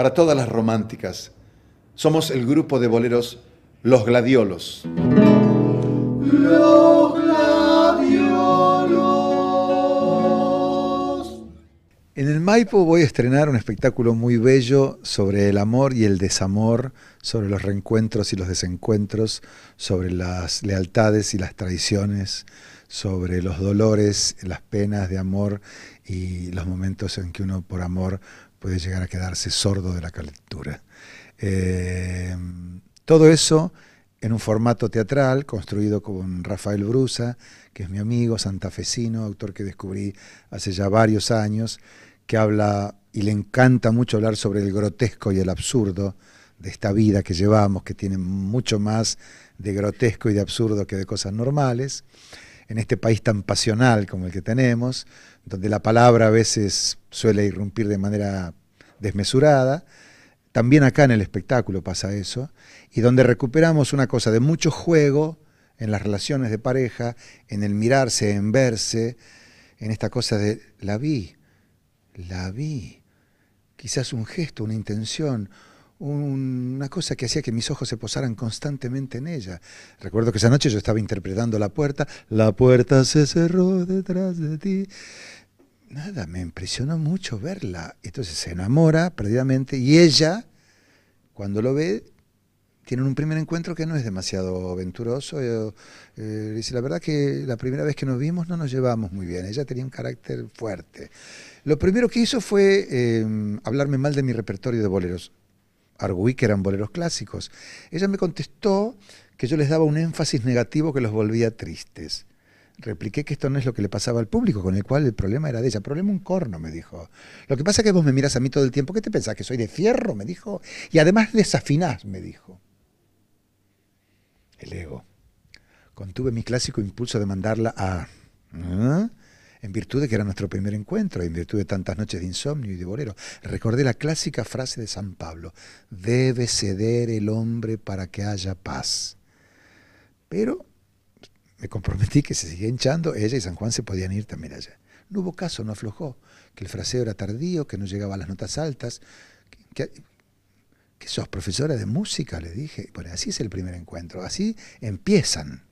para todas las románticas. Somos el grupo de boleros Los Gladiolos. Los Gladiolos. En el Maipo voy a estrenar un espectáculo muy bello sobre el amor y el desamor, sobre los reencuentros y los desencuentros, sobre las lealtades y las traiciones, sobre los dolores, las penas de amor y los momentos en que uno por amor puede llegar a quedarse sordo de la calentura. Eh, todo eso en un formato teatral construido con Rafael Brusa, que es mi amigo santafesino, autor que descubrí hace ya varios años, que habla y le encanta mucho hablar sobre el grotesco y el absurdo de esta vida que llevamos, que tiene mucho más de grotesco y de absurdo que de cosas normales, en este país tan pasional como el que tenemos, donde la palabra a veces suele irrumpir de manera desmesurada. También acá en el espectáculo pasa eso, y donde recuperamos una cosa de mucho juego en las relaciones de pareja, en el mirarse, en verse, en esta cosa de la vi, la vi, quizás un gesto, una intención, una cosa que hacía que mis ojos se posaran constantemente en ella. Recuerdo que esa noche yo estaba interpretando La puerta, la puerta se cerró detrás de ti nada, me impresionó mucho verla. Entonces se enamora perdidamente y ella, cuando lo ve, tiene un primer encuentro que no es demasiado aventuroso. Eh, eh, dice, la verdad que la primera vez que nos vimos no nos llevamos muy bien, ella tenía un carácter fuerte. Lo primero que hizo fue em, hablarme mal de mi repertorio de boleros. Arguí que eran boleros clásicos. Ella me contestó que yo les daba un énfasis negativo que los volvía tristes repliqué que esto no es lo que le pasaba al público, con el cual el problema era de ella. Problema un corno, me dijo. Lo que pasa es que vos me miras a mí todo el tiempo. ¿Qué te pensás? ¿Que soy de fierro? Me dijo. Y además desafinás, me dijo. El ego. Contuve mi clásico impulso de mandarla a... ¿eh? En virtud de que era nuestro primer encuentro, en virtud de tantas noches de insomnio y de bolero, recordé la clásica frase de San Pablo, debe ceder el hombre para que haya paz. Pero me comprometí que se seguía hinchando, ella y San Juan se podían ir también allá. No hubo caso, no aflojó, que el fraseo era tardío, que no llegaba a las notas altas. Que, que sos profesora de música? Le dije. Bueno, así es el primer encuentro, así empiezan.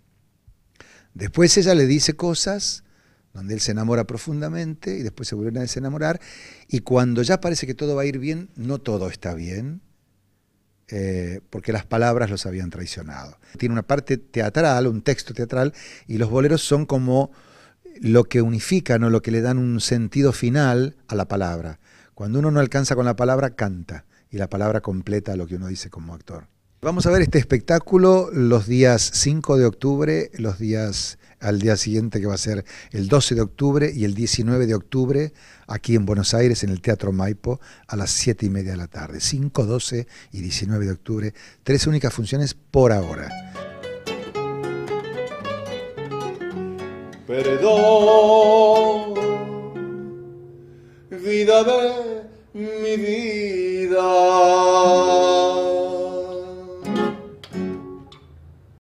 Después ella le dice cosas donde él se enamora profundamente y después se vuelven a desenamorar y cuando ya parece que todo va a ir bien, no todo está bien eh, porque las palabras los habían traicionado. Tiene una parte teatral, un texto teatral, y los boleros son como lo que unifican o lo que le dan un sentido final a la palabra. Cuando uno no alcanza con la palabra, canta, y la palabra completa lo que uno dice como actor. Vamos a ver este espectáculo los días 5 de octubre, los días al día siguiente que va a ser el 12 de octubre y el 19 de octubre aquí en Buenos Aires en el Teatro Maipo a las 7 y media de la tarde. 5, 12 y 19 de octubre, tres únicas funciones por ahora. Perdón, vida de mi vida.